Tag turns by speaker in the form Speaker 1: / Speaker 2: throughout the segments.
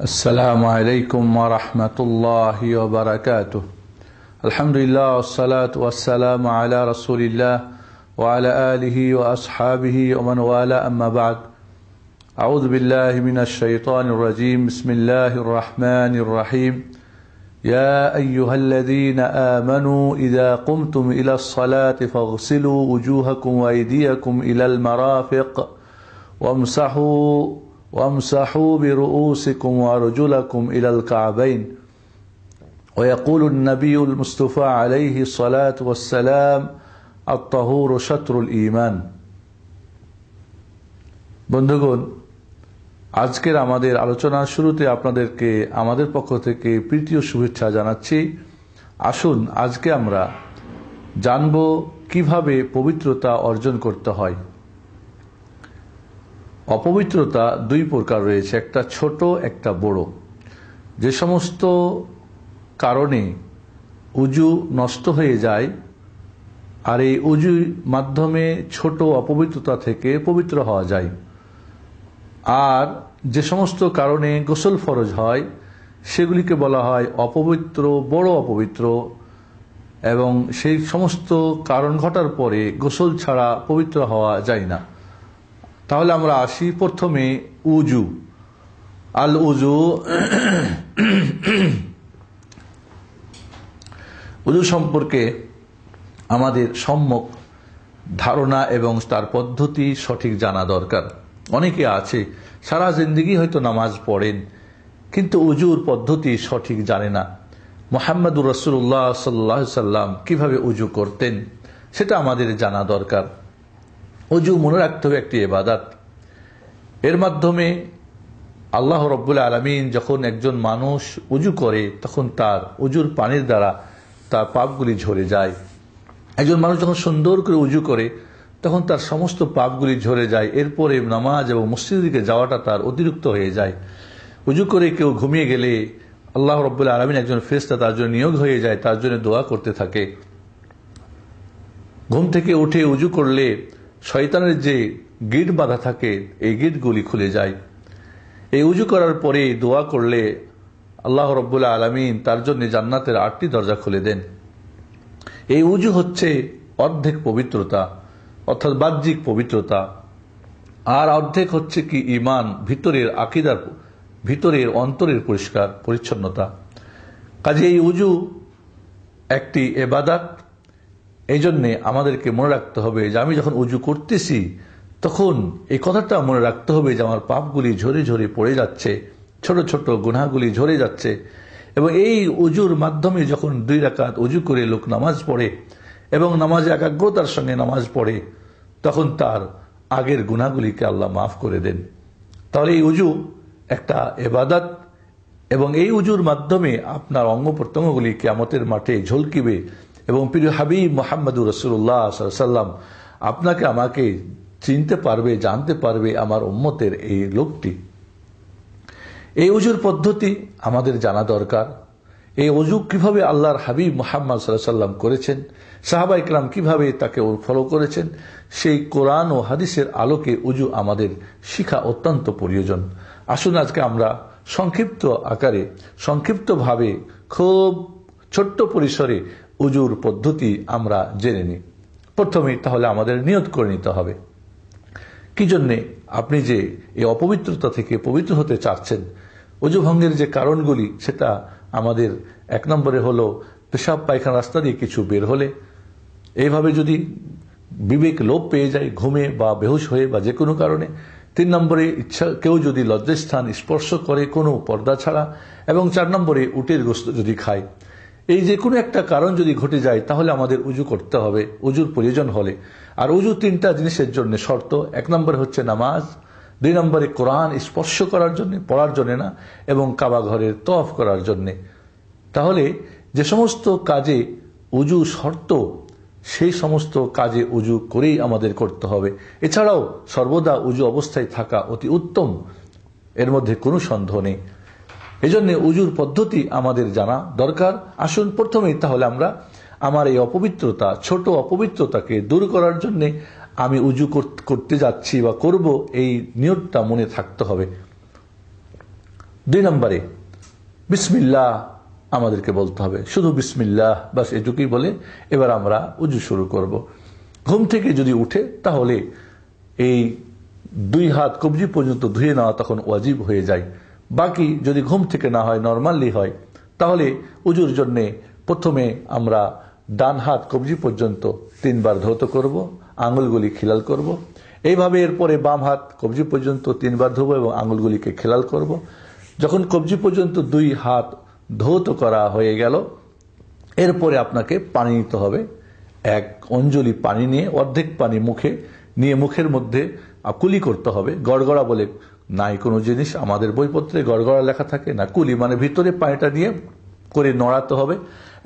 Speaker 1: السلام عليكم ورحمة الله وبركاته الحمد لله والصلاة والسلام على رسول الله وعلى آله وأصحابه ومن والاه أما بعد أعوذ بالله من الشيطان الرجيم بسم الله الرحمن الرحيم يا أيها الذين آمنوا إذا قمتم إلى الصلاة فاغسلوا وجوهكم وأيديكم إلى المرافق وامسحوا وامسحوا برؤوسكم وأرجلكم إلى الكعبين ويقول النبي المصطفى عليه الصلاة والسلام الطهور شطر الإيمان بندقون আজকের আমাদের আলোচনার শুরুতে আপনাদেরকে আমাদের পক্ষ থেকে ও শুভেচ্ছা জানাচ্ছি আসুন আজকে আমরা জানব কিভাবে পবিত্রতা অর্জন করতে হয় অপবিত্রতা দুই প্রকার রয়েছে একটা ছোট একটা বড় যে সমস্ত কারণে উজু নষ্ট হয়ে যায় আর এই উজুর মাধ্যমে ছোট অপবিত্রতা থেকে পবিত্র হওয়া যায় আর যে সমস্ত কারণে গোসল ফরজ হয় সেগুলিকে বলা হয় অপবিত্র বড় অপবিত্র এবং সেই সমস্ত কারণ ঘটার পরে গোসল ছাড়া পবিত্র হওয়া যায় না তাহলে আমরা আসি প্রথমে উজু আল উজু উজু সম্পর্কে আমাদের সম্যক ধারণা এবং তার পদ্ধতি সঠিক জানা দরকার অনেকে আছে সারা জিন্দিগি হয়তো নামাজ পড়েন কিন্তু উজুর পদ্ধতি সঠিক জানে না মোহাম্মদুর রসুল্লাহ সাল্লাহ সাল্লাম কিভাবে উজু করতেন সেটা আমাদের জানা দরকার উজু মনে রাখতে হবে একটি এবাদাত এর মাধ্যমে আল্লাহ রব্বুল আলমিন যখন একজন মানুষ উজু করে তখন তার উজুর পানির দ্বারা তার পাপগুলি ঝরে যায় একজন মানুষ যখন সুন্দর করে উজু করে তখন তার সমস্ত পাপগুলি ঝরে যায় এরপরে নামাজ এবং মসজিদের দিকে যাওয়াটা তার অতিরিক্ত হয়ে যায় উজু করে কেউ ঘুমিয়ে গেলে আল্লাহ রব্বুল্লা আলমিন একজন ফেস্তা তার জন্য নিয়োগ হয়ে যায় তার জন্য দোয়া করতে থাকে ঘুম থেকে উঠে উজু করলে শয়তানের যে গিট বাঁধা থাকে এই গিটগুলি খুলে যায় এই উজু করার পরে দোয়া করলে আল্লাহ রব্বুল্লা আলমিন তার জন্য জান্নাতের আটটি দরজা খুলে দেন এই উজু হচ্ছে অর্ধেক পবিত্রতা অর্থাৎ বাহ্যিক পবিত্রতা আর অর্ধেক হচ্ছে কি ইমান ভিতরের আকিদার ভিতরের অন্তরের পরিষ্কার পরিচ্ছন্নতা কাজে এই উজু একটি এবাদাত এই জন্যে আমাদেরকে মনে রাখতে হবে যে আমি যখন উজু করতেছি তখন এই কথাটা মনে রাখতে হবে যে আমার পাপগুলি ঝরে ঝরে পড়ে যাচ্ছে ছোট ছোট গুনাগুলি ঝরে যাচ্ছে এবং এই উজুর মাধ্যমে যখন দুই রাকাত উজু করে লোক নামাজ পড়ে এবং নামাজে একাগ্রতার সঙ্গে নামাজ পড়ে তখন তার আগের গুণাগুলিকে আল্লাহ মাফ করে দেন তাহলে এই উজু একটা এবাদাত এবং এই উজুর মাধ্যমে আপনার অঙ্গ প্রত্যঙ্গগুলি কেমতের মাঠে ঝলকিবে এবং প্রিয় হাবি মোহাম্মদুর রসুল্লাহ সাল্লাম আপনাকে আমাকে চিনতে পারবে জানতে পারবে আমার উম্মতের এই লোকটি এই উজুর পদ্ধতি আমাদের জানা দরকার এই অজু কিভাবে আল্লাহর হাবিব মোহাম্মদ সাল্লাম করেছেন সাহাবা ইকরাম কিভাবে তাকে ফলো করেছেন সেই কোরআন ও হাদিসের আলোকে উজু আমাদের শিখা অত্যন্ত প্রয়োজন আসুন আজকে আমরা সংক্ষিপ্ত আকারে সংক্ষিপ্তভাবে খুব ছোট্ট পরিসরে উজুর পদ্ধতি আমরা জেনে নিই প্রথমে তাহলে আমাদের নিয়ত করে নিতে হবে কি জন্যে আপনি যে এই অপবিত্রতা থেকে পবিত্র হতে চাচ্ছেন অজু ভঙ্গের যে কারণগুলি সেটা আমাদের এক নম্বরে হল পেশাব পায়খানা রাস্তা দিয়ে কিছু বের হলে এইভাবে যদি বিবেক লোপ পেয়ে যায় ঘুমে বা বেহুশ হয়ে বা যে কোনো কারণে তিন নম্বরে ইচ্ছা কেউ যদি লজ্জাস্থান স্পর্শ করে কোনো পর্দা ছাড়া এবং চার নম্বরে উটের গোস্ত যদি খায় এই যে কোনো একটা কারণ যদি ঘটে যায় তাহলে আমাদের উজু করতে হবে উজুর প্রয়োজন হলে আর উজু তিনটা জিনিসের জন্য শর্ত এক নম্বরে হচ্ছে নামাজ দুই নম্বরে কোরআন স্পর্শ করার জন্য পড়ার জন্য না এবং কাবা ঘরের তফ করার জন্য তাহলে যে সমস্ত কাজে উজু শর্ত সেই সমস্ত কাজে উজু করেই আমাদের করতে হবে এছাড়াও সর্বদা উজু অবস্থায় থাকা অতি উত্তম এর মধ্যে কোনো সন্দেহ নেই এজন্য উজুর পদ্ধতি আমাদের জানা দরকার আসুন প্রথমেই তাহলে আমরা আমার এই অপবিত্রতা ছোট অপবিত্রতাকে দূর করার জন্যে আমি উজু করতে যাচ্ছি বা করব এই নিয়তটা মনে থাকতে হবে দুই নম্বরে বিসমিল্লাহ আমাদেরকে বলতে হবে শুধু বিসমিল্লাহ বাস এটুকুই বলে এবার আমরা উজু শুরু করব। ঘুম থেকে যদি উঠে তাহলে এই দুই হাত কবজি পর্যন্ত ধুয়ে নেওয়া তখন ওয়াজিব হয়ে যায় বাকি যদি ঘুম থেকে না হয় নর্মালি হয় তাহলে উজুর জন্যে প্রথমে আমরা ডান হাত কবজি পর্যন্ত তিনবার ধৌত করব আঙুলগুলি খিলাল করব। এইভাবে এরপরে বাম হাত কবজি পর্যন্ত তিনবার ধোব এবং আঙুলগুলিকে খেলাল করব। যখন কবজি পর্যন্ত দুই হাত ধৌত করা হয়ে গেল এরপরে আপনাকে পানি নিতে হবে এক অঞ্জলি পানি নিয়ে অর্ধেক পানি মুখে নিয়ে মুখের মধ্যে কুলি করতে হবে গড়গড়া বলে নাই কোনো জিনিস আমাদের বইপত্রে গড়গড়া লেখা থাকে না কুলি মানে ভিতরে পানিটা নিয়ে করে নড়াতে হবে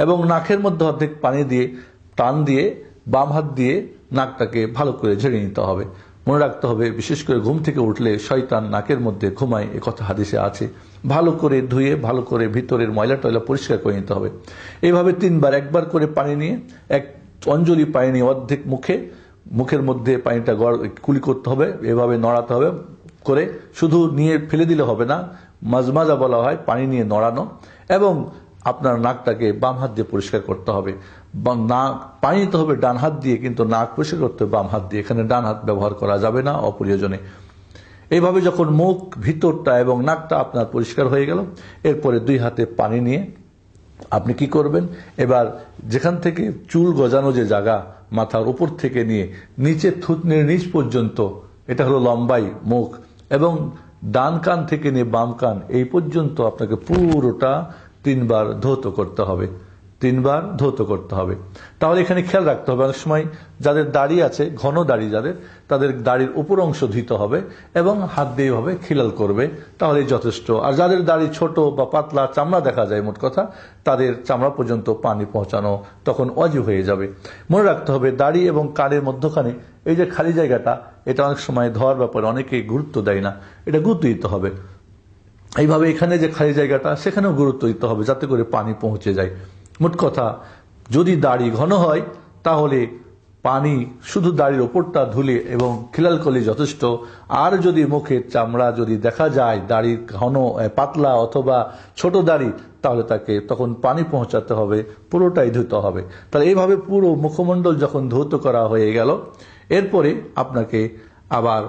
Speaker 1: এবং নাকের মধ্যে অর্ধেক পানি দিয়ে টান দিয়ে বাম হাত দিয়ে নাকটাকে ভালো করে ঝেড়ে নিতে হবে মনে রাখতে হবে বিশেষ করে ঘুম থেকে উঠলে শয়তান নাকের মধ্যে ঘুমায় এ কথা হাদিসে আছে ভালো করে ধুয়ে ভালো করে ভিতরের ময়লা টয়লা পরিষ্কার করে নিতে হবে এইভাবে তিনবার একবার করে পানি নিয়ে এক অঞ্জলি পানি নিয়ে অর্ধেক মুখে মুখের মধ্যে পানিটা গড় কুলি করতে হবে এভাবে নড়াতে হবে করে শুধু নিয়ে ফেলে দিলে হবে না মাঝমাজা বলা হয় পানি নিয়ে নড়ানো এবং আপনার নাকটাকে বাম হাত দিয়ে পরিষ্কার করতে হবে নাক পানি নিতে হবে ডান হাত দিয়ে কিন্তু নাক পরিষ্কার করতে হবে বাম হাত দিয়ে এখানে ডান হাত ব্যবহার করা যাবে না অপ্রয়োজনে এইভাবে যখন মুখ ভিতরটা এবং নাকটা আপনার পরিষ্কার হয়ে গেল এরপরে দুই হাতে পানি নিয়ে আপনি কি করবেন এবার যেখান থেকে চুল গজানো যে জায়গা মাথার উপর থেকে নিয়ে নিচে থুতনির নিচ পর্যন্ত এটা হলো লম্বাই মুখ এবং ডান কান থেকে নিয়ে বাম কান এই পর্যন্ত আপনাকে পুরোটা তিনবার ধৌত করতে হবে তিনবার ধৌত করতে হবে তাহলে এখানে খেয়াল রাখতে হবে অনেক সময় যাদের দাড়ি আছে ঘন দাড়ি যাদের তাদের দাড়ির উপর অংশ ধুইতে হবে এবং হাত দিয়ে ভাবে খিলাল করবে তাহলে যথেষ্ট আর যাদের দাড়ি ছোট বা পাতলা চামড়া দেখা যায় মোট কথা তাদের চামড়া পর্যন্ত পানি পৌঁছানো তখন অজু হয়ে যাবে মনে রাখতে হবে দাড়ি এবং কারের মধ্যখানে এই যে খালি জায়গাটা এটা অনেক সময় ধোয়ার ব্যাপারে অনেকে গুরুত্ব দেয় না এটা গুরুত্ব দিতে হবে এইভাবে এখানে যে খালি জায়গাটা সেখানেও গুরুত্ব দিতে হবে যাতে করে পানি পৌঁছে যায় মোট কথা যদি দাড়ি ঘন হয় তাহলে পানি শুধু দাড়ির ওপরটা ধুলে এবং খিলাল করলে যথেষ্ট আর যদি মুখের চামড়া যদি দেখা যায় দাড়ি ঘন পাতলা অথবা ছোট দাড়ি তাহলে তাকে তখন পানি পৌঁছাতে হবে পুরোটাই ধুতে হবে তাহলে এইভাবে পুরো মুখমণ্ডল যখন ধৌত করা হয়ে গেল এরপরে আপনাকে আবার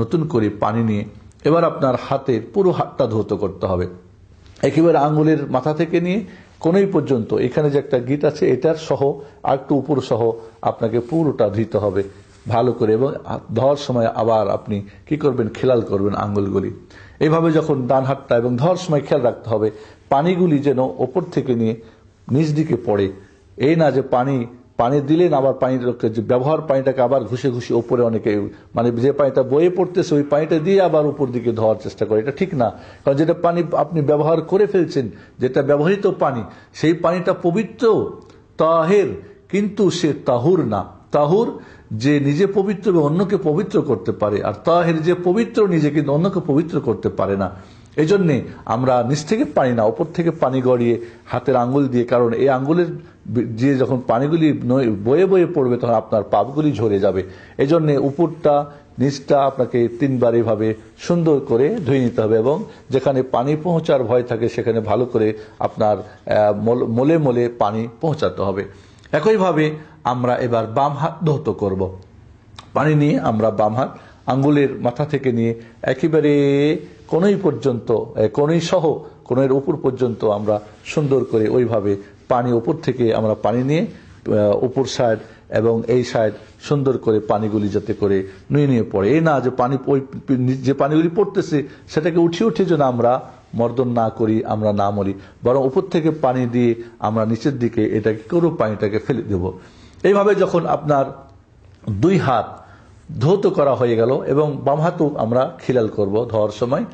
Speaker 1: নতুন করে পানি নিয়ে এবার আপনার হাতের পুরো হাতটা ধৌত করতে হবে একেবারে আঙুলের মাথা থেকে নিয়ে কোনই পর্যন্ত এখানে যে একটা গিট আছে এটার সহ আর একটু উপর সহ আপনাকে পুরোটা ধুইতে হবে ভালো করে এবং ধর সময় আবার আপনি কি করবেন খেলাল করবেন আঙ্গুলগুলি এভাবে যখন ডান হাতটা এবং ধর সময় খেয়াল রাখতে হবে পানিগুলি যেন ওপর থেকে নিয়ে নিচ দিকে পড়ে এই না যে পানি পানি দিলেন আবার পানিটাকে যে ব্যবহার পানিটাকে আবার ঘুষে ঘুষে ওপরে অনেকে মানে যে পানিটা বয়ে পড়তেছে ওই পানিটা দিয়ে আবার উপর দিকে ধোয়ার চেষ্টা করে এটা ঠিক না কারণ যেটা পানি আপনি ব্যবহার করে ফেলছেন যেটা ব্যবহৃত পানি সেই পানিটা পবিত্র তাহের কিন্তু সে তাহুর না তাহুর যে নিজে পবিত্র অন্যকে পবিত্র করতে পারে আর তাহের যে পবিত্র নিজে কিন্তু অন্যকে পবিত্র করতে পারে না এই জন্যে আমরা নিচ থেকে পানি না ওপর থেকে পানি গড়িয়ে হাতের আঙ্গুল দিয়ে কারণ এই আঙ্গুলের দিয়ে যখন পানিগুলি বয়ে বয়ে পড়বে তখন আপনার পাপগুলি ঝরে যাবে এই জন্যে উপরটা নিচটা আপনাকে তিনবার এভাবে সুন্দর করে ধুয়ে নিতে হবে এবং যেখানে পানি পৌঁছার ভয় থাকে সেখানে ভালো করে আপনার মোলে মলে পানি পৌঁছাতে হবে একইভাবে আমরা এবার বাম হাত ধৌত করব পানি নিয়ে আমরা বাম হাত আঙ্গুলের মাথা থেকে নিয়ে একেবারে কোনই পর্যন্ত কোনই সহ কোনোর উপর পর্যন্ত আমরা সুন্দর করে ওইভাবে পানি ওপর থেকে আমরা পানি নিয়ে উপর সাইড এবং এই সাইড সুন্দর করে পানিগুলি যাতে করে নুয়ে নিয়ে পড়ে এই না যে পানি ওই যে পানিগুলি পড়তেছে সেটাকে উঠিয়ে উঠে যেন আমরা মর্দন না করি আমরা না মরি বরং উপর থেকে পানি দিয়ে আমরা নিচের দিকে এটাকে করো পানিটাকে ফেলে দেব এইভাবে যখন আপনার দুই হাত ধৌত করা হয়ে গেল এবং বাম হাতও আমরা খিলাল করব ধোয়ার সময়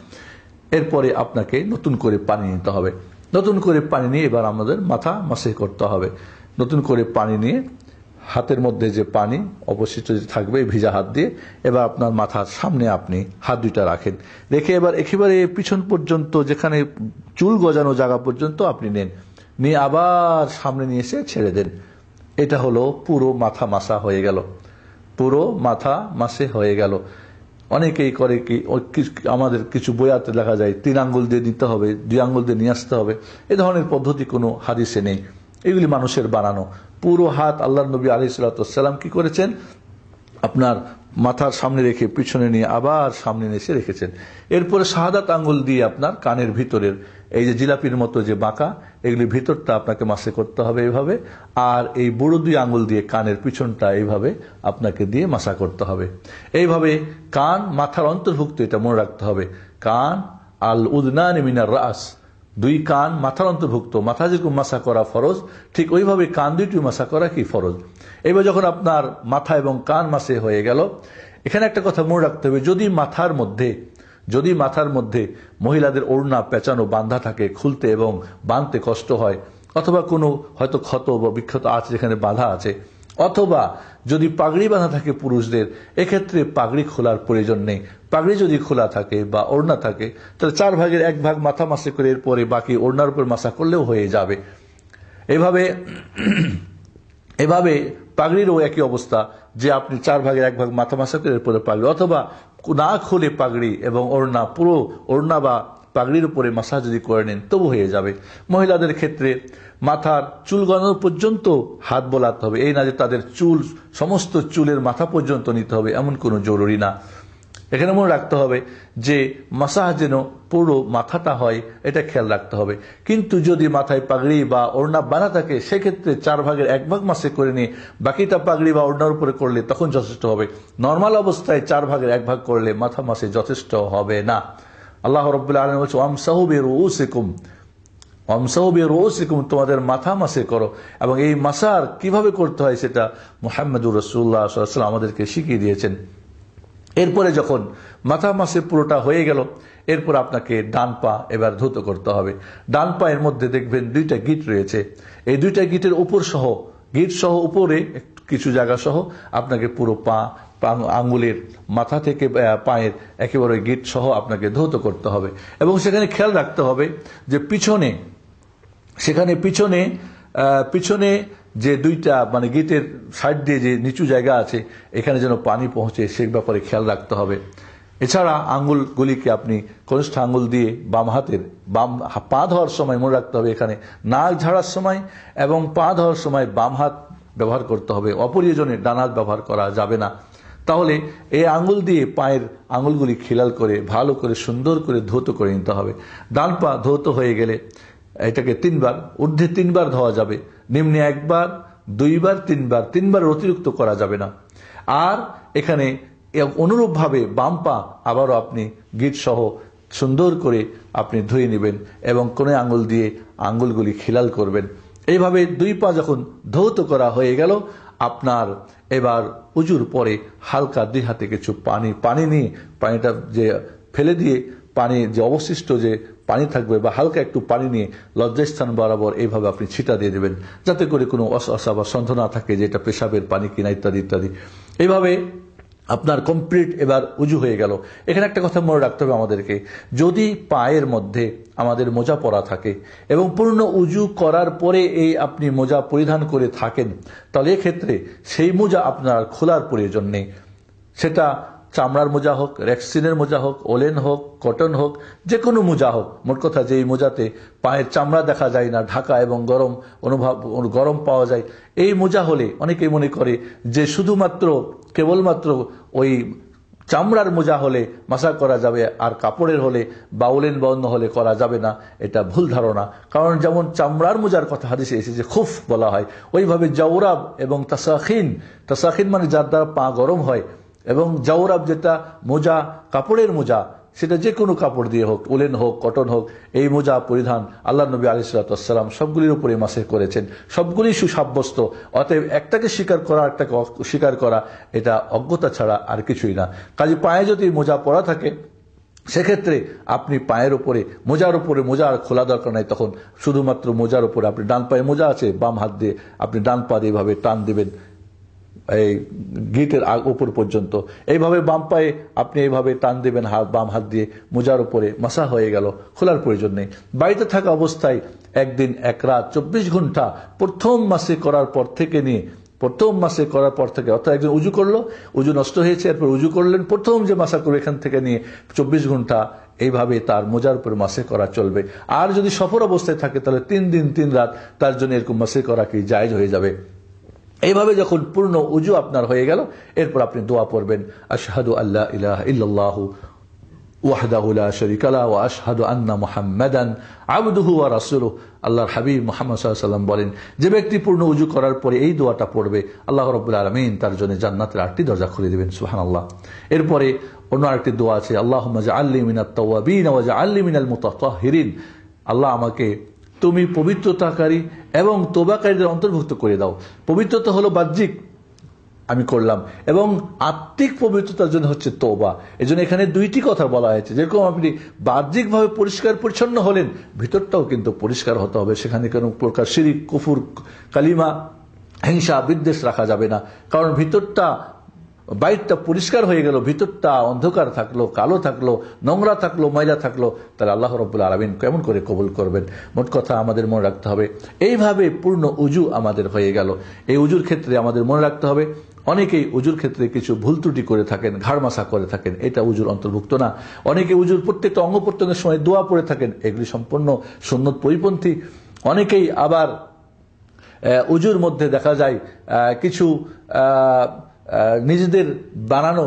Speaker 1: এরপরে আপনাকে নতুন করে পানি নিতে হবে নতুন করে পানি নিয়ে এবার আমাদের মাথা মাসে করতে হবে নতুন করে পানি নিয়ে হাতের মধ্যে যে পানি অবশিষ্ট যে থাকবে ভিজা হাত দিয়ে এবার আপনার মাথার সামনে আপনি হাত দুইটা রাখেন রেখে এবার একেবারে পিছন পর্যন্ত যেখানে চুল গজানো জায়গা পর্যন্ত আপনি নেন নিয়ে আবার সামনে নিয়ে এসে ছেড়ে দেন এটা হলো পুরো মাথা মাসা হয়ে গেল পুরো মাথা মাসে হয়ে গেল অনেকেই করে কি আমাদের কিছু বইয়াতে দেখা যায় তিন আঙ্গুল দিয়ে নিতে হবে দুই আঙ্গুল দিয়ে নিয়ে আসতে হবে এ ধরনের পদ্ধতি কোনো হাদিসে নেই এগুলি মানুষের বানানো পুরো হাত আল্লাহ নবী আলি সাল্লাম কি করেছেন আপনার মাথার সামনে রেখে পিছনে নিয়ে আবার সামনে এসে রেখেছেন এরপরে শাহাদাত আঙ্গুল দিয়ে আপনার কানের ভিতরের এই যে জিলাপির মতো যে বাঁকা এগুলি ভিতরটা আপনাকে মাসে করতে হবে এইভাবে আর এই বুড়ো দুই আঙ্গুল দিয়ে কানের পিছনটা এইভাবে আপনাকে দিয়ে মাসা করতে হবে এইভাবে কান মাথার অন্তর্ভুক্ত এটা মনে রাখতে হবে কান আল উদনান মিনার রাস দুই কান মাথার অন্তর্ভুক্ত মাথা যেরকম মাসা করা ফরজ ঠিক ওইভাবে কান দুইটি মাসা করা কি ফরজ এবার যখন আপনার মাথা এবং কান মাসে হয়ে গেল এখানে একটা কথা মনে রাখতে হবে যদি মাথার মধ্যে যদি মাথার মধ্যে মহিলাদের ওড়না পেঁচানো বান্ধা থাকে খুলতে এবং বাঁধতে কষ্ট হয় অথবা কোনো হয়তো ক্ষত বা বিক্ষত আছে যেখানে বাধা আছে অথবা যদি পাগড়ি বাঁধা থাকে পুরুষদের এক্ষেত্রে পাগড়ি খোলার প্রয়োজন নেই পাগড়ি যদি খোলা থাকে বা ওড়না থাকে তাহলে চার ভাগের এক ভাগ মাথা মাসে করে এরপরে বাকি ওড়নার উপর মাসা করলেও হয়ে যাবে এভাবে এভাবে পাগড়িরও একই অবস্থা যে আপনি চার ভাগের এক ভাগ মাথা মাসা করে এরপরে পাগড়ি অথবা না খুলে পাগড়ি এবং ওড়না পুরো ওড়না বা পাগড়ির উপরে মাসা যদি করে নেন তবু হয়ে যাবে মহিলাদের ক্ষেত্রে মাথার চুল গণানো পর্যন্ত হাত বোলাতে হবে এই না যে তাদের চুল সমস্ত চুলের মাথা পর্যন্ত নিতে হবে এমন কোনো জরুরি না এখানে মনে রাখতে হবে যে মাসাহ যেন পুরো মাথাটা হয় এটা খেয়াল রাখতে হবে কিন্তু যদি মাথায় পাগড়ি বা ওড়না বানা থাকে সেক্ষেত্রে চার ভাগের এক ভাগ মাসে করে নিয়ে বাকিটা পাগড়ি বা ওড়নার উপরে করলে তখন যথেষ্ট হবে নর্মাল অবস্থায় চার ভাগের এক ভাগ করলে মাথা মাসে যথেষ্ট হবে না আল্লাহ রবাহ আলম বলছে ওয়াম সাহুবের ও সেকুম তোমাদের মাথা মাসে করো এবং এই মাসার কিভাবে করতে হয় সেটা মোহাম্মদুর রসুল্লাহ আমাদেরকে শিখিয়ে দিয়েছেন এরপরে যখন মাথা মাসে পুরোটা হয়ে গেল এরপর আপনাকে ডান পা এবার ধুত করতে হবে ডান পায়ের মধ্যে দেখবেন দুইটা গিট রয়েছে এই দুইটা গিটের উপর সহ গিট সহ উপরে কিছু জায়গা সহ আপনাকে পুরো পা আঙ্গুলের মাথা থেকে পায়ের একেবারে গিট সহ আপনাকে ধৌত করতে হবে এবং সেখানে খেয়াল রাখতে হবে যে পিছনে সেখানে পিছনে পিছনে যে দুইটা মানে গেটের সাইড দিয়ে যে নিচু জায়গা আছে এখানে যেন পানি পৌঁছে সে ব্যাপারে খেয়াল রাখতে হবে এছাড়া আঙ্গুলগুলিকে আপনি কনিষ্ঠ আঙ্গুল দিয়ে বাম হাতের বাম পা ধোয়ার সময় মনে রাখতে হবে এখানে নাক ঝাড়ার সময় এবং পা ধোয়ার সময় বাম হাত ব্যবহার করতে হবে অপরিয়োজনে ডান হাত ব্যবহার করা যাবে না তাহলে এই আঙ্গুল দিয়ে পায়ের আঙুলগুলি খেলাল করে ভালো করে সুন্দর করে ধৌত করে নিতে হবে ডান পা ধৌত হয়ে গেলে এটাকে তিনবার ঊর্ধ্বে তিনবার ধোয়া যাবে নিম্নে একবার দুইবার তিনবার তিনবার অতিরিক্ত করা যাবে না আর এখানে অনুরূপভাবে বাম্পা আবারও আপনি গিট সহ সুন্দর করে আপনি ধুয়ে নেবেন এবং কোনো আঙুল দিয়ে আঙুলগুলি খিলাল করবেন এইভাবে দুই পা যখন ধৌত করা হয়ে গেল আপনার এবার উজুর পরে হালকা দুই হাতে কিছু পানি পানি নিয়ে পানিটা যে ফেলে দিয়ে পানি যে অবশিষ্ট যে পানি থাকবে বা হালকা একটু পানি নিয়ে লজ্জাস্থান বরাবর এইভাবে আপনি ছিটা দিয়ে দেবেন যাতে করে কোনো অসা বা সন্ধ্যা না থাকে যে এটা পেশাবের পানি কিনা ইত্যাদি ইত্যাদি এইভাবে আপনার কমপ্লিট এবার উজু হয়ে গেল এখানে একটা কথা মনে রাখতে হবে আমাদেরকে যদি পায়ের মধ্যে আমাদের মোজা পরা থাকে এবং পূর্ণ উজু করার পরে এই আপনি মোজা পরিধান করে থাকেন তাহলে এক্ষেত্রে সেই মোজা আপনার খোলার প্রয়োজন নেই সেটা চামড়ার মোজা হোক রেক্সিনের মোজা হোক ওলেন হোক কটন হোক যে কোনো মোজা হোক মোট কথা যে এই মোজাতে পায়ের চামড়া দেখা যায় না ঢাকা এবং গরম অনুভব গরম পাওয়া যায় এই মোজা হলে অনেকেই মনে করে যে শুধুমাত্র কেবলমাত্র ওই চামড়ার মোজা হলে মাসা করা যাবে আর কাপড়ের হলে বাউলেন বন্ধ হলে করা যাবে না এটা ভুল ধারণা কারণ যেমন চামড়ার মোজার কথা হাদিসে এসেছে খুফ বলা হয় ওইভাবে জাউরাব এবং তাসাখিন তাসাখিন মানে যার দ্বারা পা গরম হয় এবং জাউরাব যেটা মোজা কাপড়ের মোজা সেটা যে কোনো কাপড় দিয়ে হোক উলেন হোক কটন হোক এই মোজা পরিধান আল্লাহ নবী আলিসাল্লাম সবগুলির উপরে মাসে করেছেন সবগুলি সুসাব্যস্ত অতএব একটাকে স্বীকার করা একটাকে স্বীকার করা এটা অজ্ঞতা ছাড়া আর কিছুই না কাজে পায়ে যদি মোজা পরা থাকে সেক্ষেত্রে আপনি পায়ের ওপরে মোজার ওপরে মোজা খোলা দরকার নাই তখন শুধুমাত্র মোজার ওপরে আপনি ডান পায়ে মোজা আছে বাম হাত দিয়ে আপনি ডান পা দিয়ে এভাবে টান দেবেন এই গিটের আগ উপর পর্যন্ত এইভাবে বাম পায়ে আপনি এইভাবে টান দেবেন হাত বাম হাত দিয়ে মোজার উপরে মাসা হয়ে গেল খোলার প্রয়োজন নেই বাড়িতে থাকা অবস্থায় একদিন এক রাত চব্বিশ ঘন্টা প্রথম মাসে করার পর থেকে নিয়ে প্রথম মাসে করার পর থেকে অর্থাৎ একজন উজু করলো উজু নষ্ট হয়েছে এরপর উজু করলেন প্রথম যে মাসা করবে এখান থেকে নিয়ে চব্বিশ ঘন্টা এইভাবে তার মোজার উপরে মাসে করা চলবে আর যদি সফর অবস্থায় থাকে তাহলে তিন দিন তিন রাত তার জন্য এরকম মাসে করা কি জায়জ হয়ে যাবে এইভাবে যখন পূর্ণ উজু আপনার হয়ে গেল এরপর আপনি দোয়া পড়বেন আশহাদু আল্লাহ ইহ ইল্লাল্লাহু হাবিব বলেন যে ব্যক্তি পূর্ণ উজু করার পরে এই দোয়াটা পড়বে আল্লাহ রাব্বুল আলামিন তার জন্য জান্নাতের আটটি দরজা খুলে দিবেন আল্লাহ এরপরে অন্য আরেকটি দোয়া আছে আল্লাহুম্মা জাআলনি আল্লাহ আমাকে তুমি পবিত্রতাকারী এবং তোবাকারীদের অন্তর্ভুক্ত করে দাও পবিত্রতা হলো বাহ্যিক আমি করলাম এবং আত্মিক পবিত্রতার জন্য হচ্ছে তোবা জন্য এখানে দুইটি কথা বলা হয়েছে যেরকম আপনি বাহ্যিকভাবে পরিষ্কার পরিচ্ছন্ন হলেন ভিতরটাও কিন্তু পরিষ্কার হতে হবে সেখানে কোনো প্রকার সিরিক কুফুর কালিমা হিংসা বিদ্বেষ রাখা যাবে না কারণ ভিতরটা বাইরটা পরিষ্কার হয়ে গেল ভিতরটা অন্ধকার থাকলো কালো থাকলো নোংরা থাকলো ময়লা থাকলো তাহলে আল্লাহ রবুল্লা আলমিন কেমন করে কবুল করবেন মোট কথা আমাদের মনে রাখতে হবে এইভাবে পূর্ণ উজু আমাদের হয়ে গেল এই উজুর ক্ষেত্রে আমাদের মনে রাখতে হবে অনেকেই উজুর ক্ষেত্রে কিছু ভুল ত্রুটি করে থাকেন ঘাড় মাসা করে থাকেন এটা উজুর অন্তর্ভুক্ত না অনেকে উজুর প্রত্যেকটা অঙ্গ প্রত্যঙ্গের সময় দোয়া পড়ে থাকেন এগুলি সম্পূর্ণ সুন্নত পরিপন্থী অনেকেই আবার উজুর মধ্যে দেখা যায় কিছু নিজেদের বানানো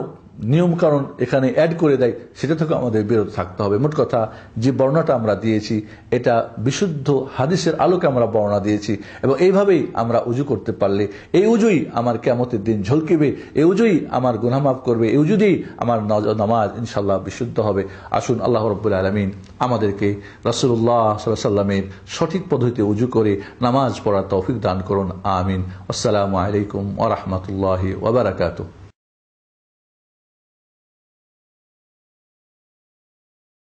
Speaker 1: নিয়মকানুন এখানে অ্যাড করে দেয় সেটা থেকে আমাদের বিরত থাকতে হবে মোট কথা যে বর্ণাটা আমরা দিয়েছি এটা বিশুদ্ধ হাদিসের আলোকে আমরা বর্ণনা দিয়েছি এবং এইভাবেই আমরা উজু করতে পারলে এই উজুই আমার কেমতের দিন ঝলকিবে এই উজুই আমার গুনামাফ করবে এই দিয়েই আমার নামাজ ইনশাল্লাহ বিশুদ্ধ হবে আসুন আল্লাহ রব্বুল আলমিন আমাদেরকে রসুল্লাহ সাল্লামের সঠিক পদ্ধতিতে উজু করে নামাজ পড়ার তৌফিক দান করুন আমিন আসসালামু আলাইকুম ওরহমতুল্লাহ ওবরাকাতু